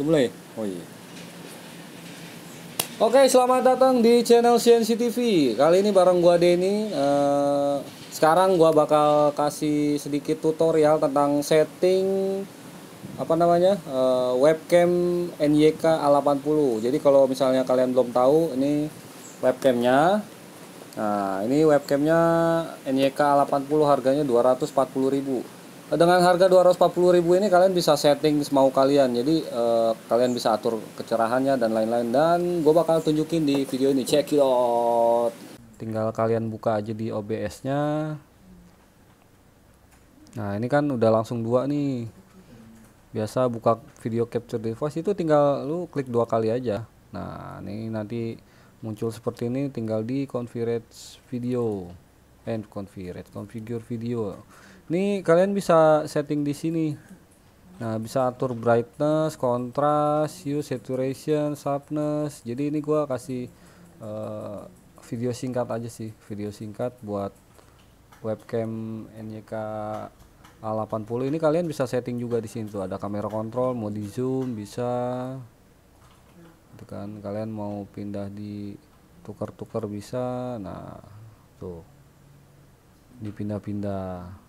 Udah mulai? Oh iya. Oke, selamat datang di channel CNC TV. Kali ini bareng gua Denny. Uh, sekarang gua bakal kasih sedikit tutorial tentang setting apa namanya? Uh, webcam NYK A80. Jadi kalau misalnya kalian belum tahu, ini webcamnya Nah, ini webcamnya NYK A80 harganya 240.000 dengan harga ribu ini kalian bisa setting semau kalian jadi uh, kalian bisa atur kecerahannya dan lain-lain dan gue bakal tunjukin di video ini check it out tinggal kalian buka aja di OBS nya nah ini kan udah langsung dua nih biasa buka video capture device itu tinggal lu klik dua kali aja nah ini nanti muncul seperti ini tinggal di configure video and configure configure video ini kalian bisa setting di sini. Nah, bisa atur brightness, contrast, hue, saturation, sharpness. Jadi ini gua kasih uh, video singkat aja sih, video singkat buat webcam NYK A80 ini kalian bisa setting juga di sini tuh ada kamera kontrol mau di zoom bisa itu kan kalian mau pindah di tuker-tuker bisa nah tuh dipindah-pindah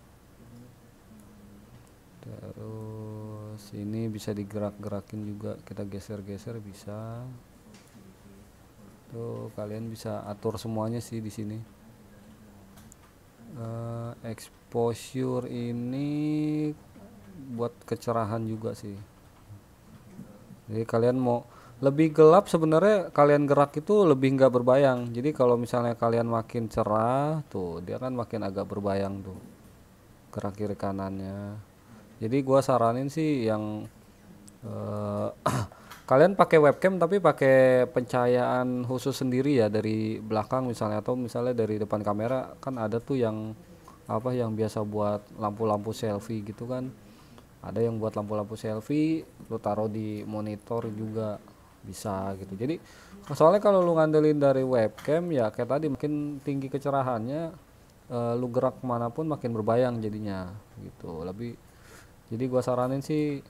terus ini bisa digerak-gerakin juga kita geser-geser bisa tuh kalian bisa atur semuanya sih di sini uh, exposure ini buat kecerahan juga sih jadi kalian mau lebih gelap sebenarnya kalian gerak itu lebih nggak berbayang jadi kalau misalnya kalian makin cerah tuh dia kan makin agak berbayang tuh gerak kiri kanannya jadi gue saranin sih yang uh, kalian pakai webcam tapi pakai pencahayaan khusus sendiri ya dari belakang misalnya atau misalnya dari depan kamera kan ada tuh yang apa yang biasa buat lampu-lampu selfie gitu kan ada yang buat lampu-lampu selfie lu taruh di monitor juga bisa gitu jadi soalnya kalau lu ngandelin dari webcam ya kayak tadi makin tinggi kecerahannya uh, lu gerak pun makin berbayang jadinya gitu lebih jadi gua saranin sih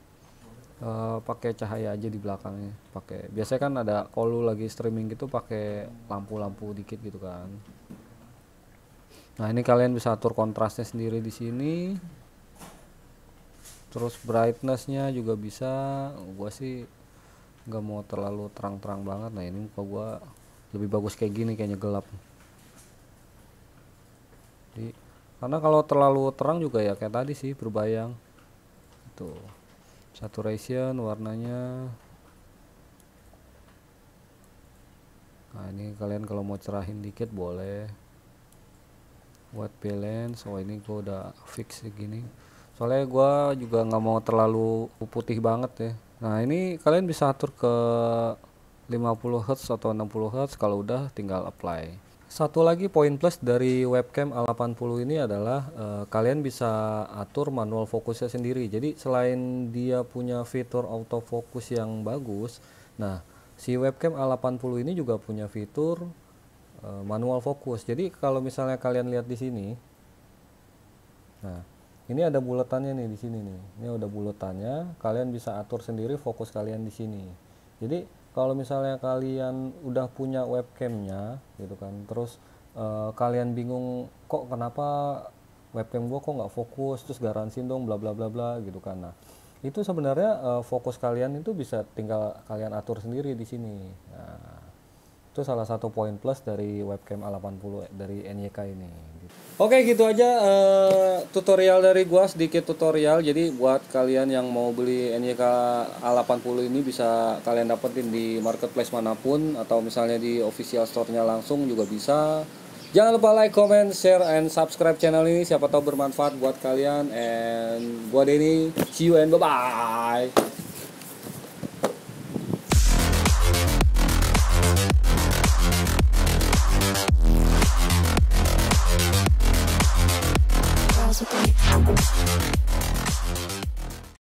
uh, pakai cahaya aja di belakangnya pakai biasanya kan ada kolu lagi streaming gitu pakai lampu-lampu dikit gitu kan nah ini kalian bisa atur kontrasnya sendiri di sini terus brightnessnya juga bisa gua sih nggak mau terlalu terang-terang banget nah ini muka gua lebih bagus kayak gini kayaknya gelap jadi karena kalau terlalu terang juga ya kayak tadi sih berbayang tuh gitu. saturation warnanya nah ini kalian kalau mau cerahin dikit boleh white balance oh ini gua udah fix segini soalnya gua juga nggak mau terlalu putih banget ya nah ini kalian bisa atur ke 50 Hz atau 60 Hz kalau udah tinggal apply satu lagi poin plus dari webcam A80 ini adalah e, kalian bisa atur manual fokusnya sendiri. Jadi selain dia punya fitur autofocus yang bagus, nah si webcam A80 ini juga punya fitur e, manual fokus. Jadi kalau misalnya kalian lihat di sini, nah ini ada bulatannya nih di sini nih. Ini udah bulatannya, kalian bisa atur sendiri fokus kalian di sini. Jadi kalau misalnya kalian udah punya webcamnya gitu kan terus uh, kalian bingung kok kenapa webcam gue kok nggak fokus terus garansi dong bla bla bla bla gitu kan nah itu sebenarnya uh, fokus kalian itu bisa tinggal kalian atur sendiri di sini nah, itu salah satu poin plus dari webcam A80 dari NYK ini Oke gitu aja uh, tutorial dari gua sedikit tutorial jadi buat kalian yang mau beli NYK A80 ini bisa kalian dapetin di marketplace manapun atau misalnya di official store-nya langsung juga bisa. Jangan lupa like, comment, share and subscribe channel ini siapa tahu bermanfaat buat kalian and gua Denny see you and bye bye.